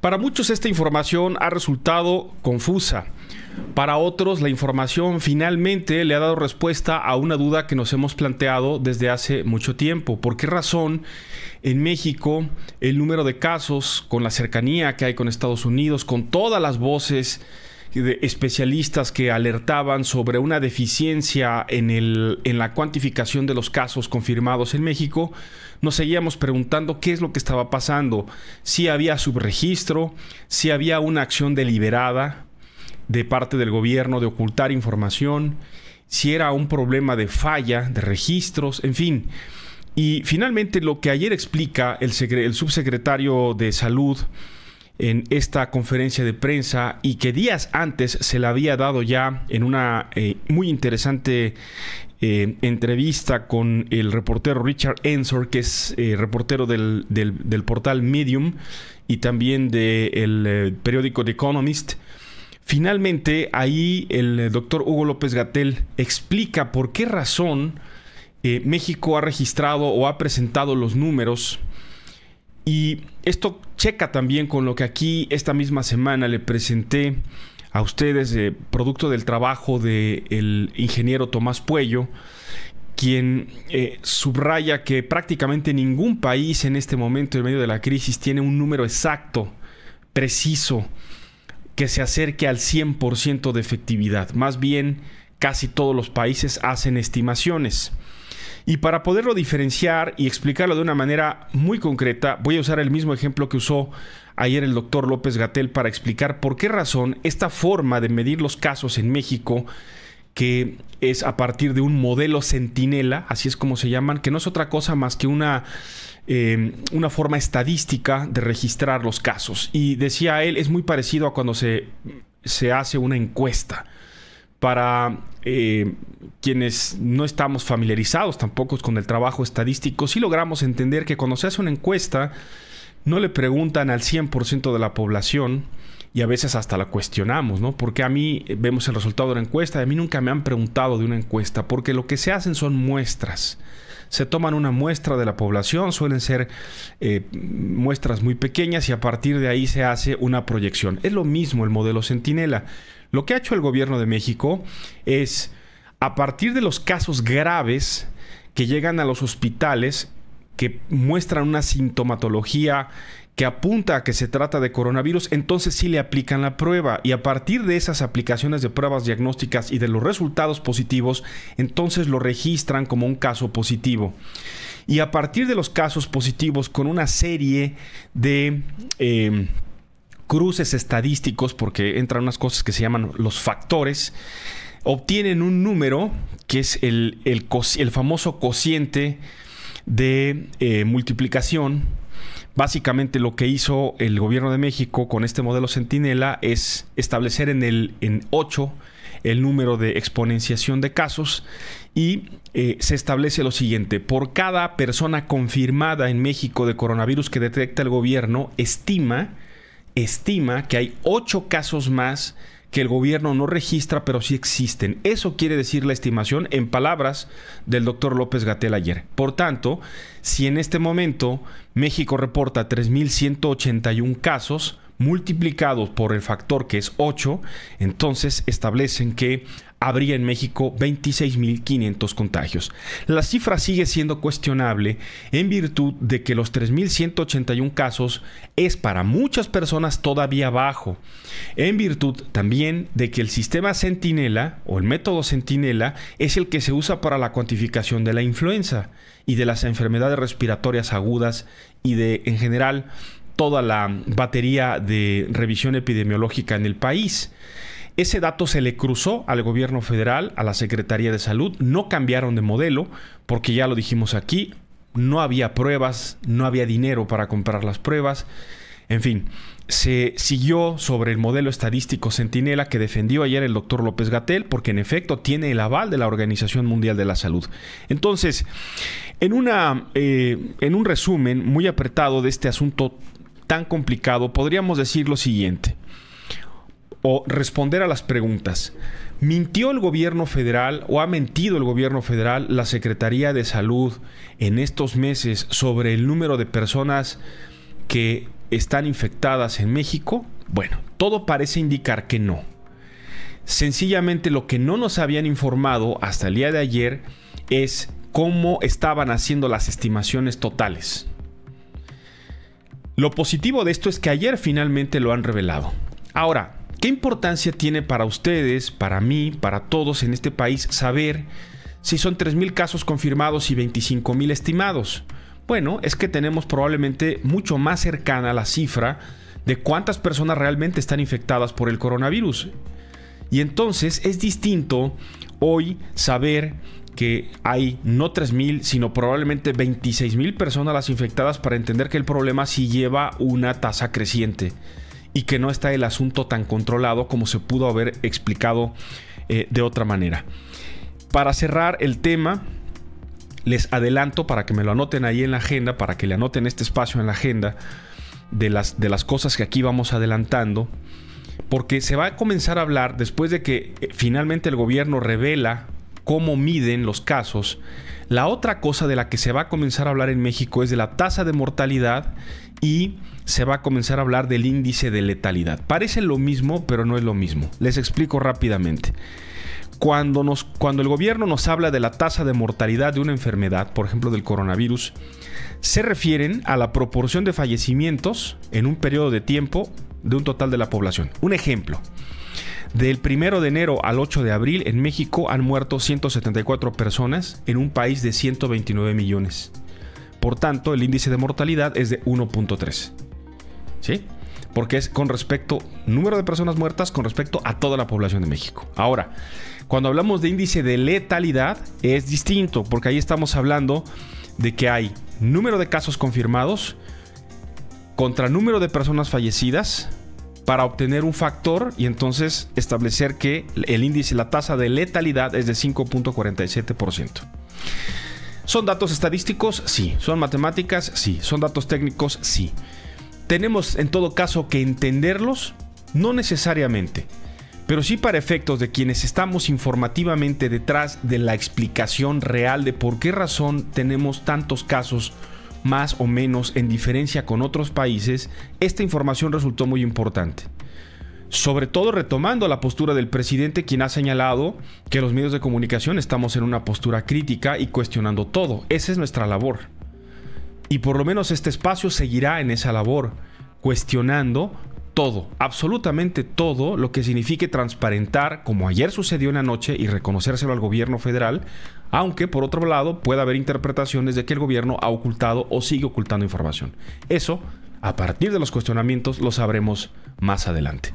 Para muchos esta información ha resultado confusa. Para otros, la información finalmente le ha dado respuesta a una duda que nos hemos planteado desde hace mucho tiempo. ¿Por qué razón en México el número de casos, con la cercanía que hay con Estados Unidos, con todas las voces especialistas que alertaban sobre una deficiencia en, el, la cuantificación de los casos confirmados en México, nos seguíamos preguntando qué es lo que estaba pasando, si había subregistro, si había una acción deliberada de parte del gobierno de ocultar información, si era un problema de falla, de registros, en fin. Y finalmente lo que ayer explica el, el subsecretario de Salud, en esta conferencia de prensa y que días antes se la había dado ya en una eh, muy interesante eh, entrevista con el reportero Richard Ensor, que es eh, reportero del, portal Medium y también del periódico The Economist. Finalmente, ahí el doctor Hugo López Gatel explica por qué razón México ha registrado o ha presentado los números y esto checa también con lo que aquí esta misma semana le presenté a ustedes, eh, producto del trabajo del ingeniero Tomás Puello, quien eh, subraya que prácticamente ningún país en este momento, en medio de la crisis, tiene un número exacto, preciso, que se acerque al 100% de efectividad. Más bien, casi todos los países hacen estimaciones. Y para poderlo diferenciar y explicarlo de una manera muy concreta, voy a usar el mismo ejemplo que usó ayer el doctor López Gatel para explicar por qué razón esta forma de medir los casos en México que es a partir de un modelo centinela, así es como se llaman, que no es otra cosa más que una, eh, una forma estadística de registrar los casos. Y decía él, es muy parecido a cuando se, se hace una encuesta para eh, quienes no estamos familiarizados tampoco con el trabajo estadístico, sí logramos entender que cuando se hace una encuesta, no le preguntan al 100% de la población y a veces hasta la cuestionamos, ¿no? Porque a mí eh, vemos el resultado de una encuesta, y a mí nunca me han preguntado de una encuesta, porque lo que se hacen son muestras. Se toman una muestra de la población, suelen ser eh, muestras muy pequeñas y a partir de ahí se hace una proyección. Es lo mismo el modelo Centinela. Lo que ha hecho el gobierno de México es, a partir de los casos graves que llegan a los hospitales, que muestran una sintomatología que apunta a que se trata de coronavirus, entonces sí le aplican la prueba y a partir de esas aplicaciones de pruebas diagnósticas y de los resultados positivos, entonces lo registran como un caso positivo. Y a partir de los casos positivos con una serie de... Eh, cruces estadísticos, porque entran unas cosas que se llaman los factores, obtienen un número que es el, el, famoso cociente de eh, multiplicación. Básicamente lo que hizo el gobierno de México con este modelo Centinela es establecer en el en 8 el número de exponenciación de casos y eh, se establece lo siguiente, por cada persona confirmada en México de coronavirus que detecta el gobierno, estima estima que hay ocho casos más que el gobierno no registra, pero sí existen. Eso quiere decir la estimación en palabras del doctor López Gatel ayer. Por tanto, si en este momento México reporta 3.181 casos, multiplicados por el factor que es 8, entonces establecen que habría en México 26.500 contagios. La cifra sigue siendo cuestionable en virtud de que los 3.181 casos es para muchas personas todavía bajo, en virtud también de que el sistema Centinela o el método Centinela es el que se usa para la cuantificación de la influenza y de las enfermedades respiratorias agudas y de en general toda la batería de revisión epidemiológica en el país. Ese dato se le cruzó al gobierno federal, a la Secretaría de Salud, no cambiaron de modelo, porque ya lo dijimos aquí, no había pruebas, no había dinero para comprar las pruebas, en fin, se siguió sobre el modelo estadístico Centinela que defendió ayer el doctor López Gatel, porque en efecto tiene el aval de la Organización Mundial de la Salud. Entonces, en, una, eh, en un resumen muy apretado de este asunto tan complicado, podríamos decir lo siguiente, o responder a las preguntas. ¿Mintió el gobierno federal o ha mentido el gobierno federal, la Secretaría de Salud, en estos meses sobre el número de personas que están infectadas en México? Bueno, todo parece indicar que no. Sencillamente lo que no nos habían informado hasta el día de ayer es cómo estaban haciendo las estimaciones totales. Lo positivo de esto es que ayer finalmente lo han revelado. Ahora, ¿qué importancia tiene para ustedes, para mí, para todos en este país saber si son 3.000 casos confirmados y 25.000 estimados? Bueno, es que tenemos probablemente mucho más cercana la cifra de cuántas personas realmente están infectadas por el coronavirus. Y entonces es distinto hoy saber que hay no 3.000, sino probablemente 26.000 personas las infectadas para entender que el problema sí lleva una tasa creciente y que no está el asunto tan controlado como se pudo haber explicado eh, de otra manera. Para cerrar el tema, les adelanto para que me lo anoten ahí en la agenda, para que le anoten este espacio en la agenda de las, de las cosas que aquí vamos adelantando, porque se va a comenzar a hablar después de que eh, finalmente el gobierno revela cómo miden los casos. La otra cosa de la que se va a comenzar a hablar en México es de la tasa de mortalidad y se va a comenzar a hablar del índice de letalidad. Parece lo mismo, pero no es lo mismo. Les explico rápidamente. Cuando, nos, cuando el gobierno nos habla de la tasa de mortalidad de una enfermedad, por ejemplo del coronavirus, se refieren a la proporción de fallecimientos en un periodo de tiempo de un total de la población. Un ejemplo. Del 1 de enero al 8 de abril en México han muerto 174 personas en un país de 129 millones. Por tanto, el índice de mortalidad es de 1.3. ¿Sí? Porque es con respecto número de personas muertas con respecto a toda la población de México. Ahora, cuando hablamos de índice de letalidad es distinto, porque ahí estamos hablando de que hay número de casos confirmados contra número de personas fallecidas para obtener un factor y entonces establecer que el índice, la tasa de letalidad es de 5.47%. ¿Son datos estadísticos? Sí. ¿Son matemáticas? Sí. ¿Son datos técnicos? Sí. Tenemos en todo caso que entenderlos, no necesariamente, pero sí para efectos de quienes estamos informativamente detrás de la explicación real de por qué razón tenemos tantos casos más o menos en diferencia con otros países, esta información resultó muy importante. Sobre todo retomando la postura del presidente quien ha señalado que los medios de comunicación estamos en una postura crítica y cuestionando todo. Esa es nuestra labor. Y por lo menos este espacio seguirá en esa labor, cuestionando todo, absolutamente todo lo que signifique transparentar, como ayer sucedió en la noche, y reconocérselo al gobierno federal, aunque por otro lado pueda haber interpretaciones de que el gobierno ha ocultado o sigue ocultando información. Eso, a partir de los cuestionamientos, lo sabremos más adelante.